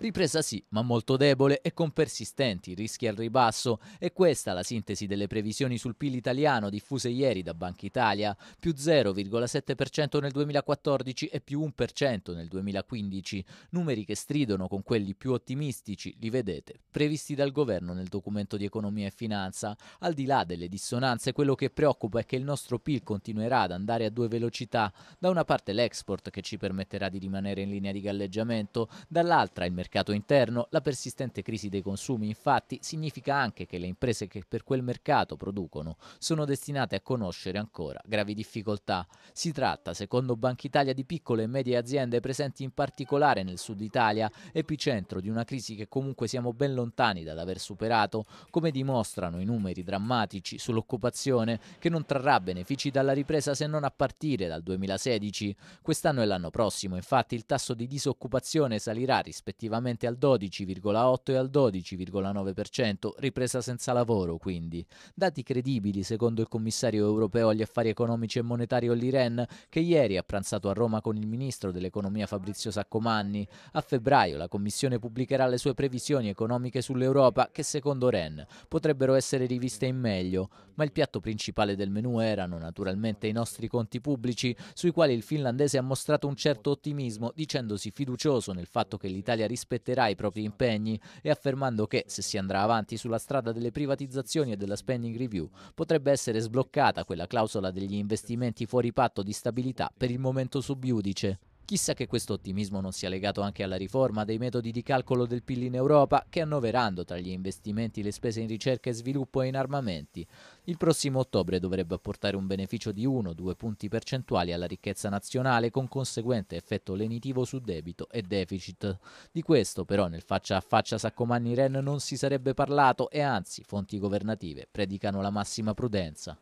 Ripresa sì, ma molto debole e con persistenti rischi al ribasso. E questa la sintesi delle previsioni sul PIL italiano diffuse ieri da Banca Italia, più 0,7% nel 2014 e più 1% nel 2015, numeri che stridono con quelli più ottimistici, li vedete, previsti dal governo nel documento di economia e finanza. Al di là delle dissonanze, quello che preoccupa è che il nostro PIL continuerà ad andare a due velocità, da una parte l'export che ci permetterà di rimanere in linea di galleggiamento, dall'altra il mercato mercato interno, la persistente crisi dei consumi infatti significa anche che le imprese che per quel mercato producono sono destinate a conoscere ancora gravi difficoltà. Si tratta, secondo Banca Italia, di piccole e medie aziende presenti in particolare nel sud Italia, epicentro di una crisi che comunque siamo ben lontani dall'aver superato, come dimostrano i numeri drammatici sull'occupazione che non trarrà benefici dalla ripresa se non a partire dal 2016. Quest'anno e l'anno prossimo infatti il tasso di disoccupazione salirà rispettivamente rispettivamente al 12,8 e al 12,9%, ripresa senza lavoro quindi. Dati credibili secondo il commissario europeo agli affari economici e monetari Olli Rehn, che ieri ha pranzato a Roma con il ministro dell'economia Fabrizio Saccomanni. A febbraio la Commissione pubblicherà le sue previsioni economiche sull'Europa che secondo Ren potrebbero essere riviste in meglio, ma il piatto principale del menù erano naturalmente i nostri conti pubblici, sui quali il finlandese ha mostrato un certo ottimismo dicendosi fiducioso nel fatto che l'Italia rispetta rispetterà i propri impegni e affermando che se si andrà avanti sulla strada delle privatizzazioni e della spending review potrebbe essere sbloccata quella clausola degli investimenti fuori patto di stabilità per il momento subiudice. Chissà che questo ottimismo non sia legato anche alla riforma dei metodi di calcolo del PIL in Europa, che annoverando tra gli investimenti le spese in ricerca e sviluppo e in armamenti, il prossimo ottobre dovrebbe apportare un beneficio di 1-2 punti percentuali alla ricchezza nazionale con conseguente effetto lenitivo su debito e deficit. Di questo però nel faccia a faccia Saccomanni-Ren non si sarebbe parlato e anzi fonti governative predicano la massima prudenza.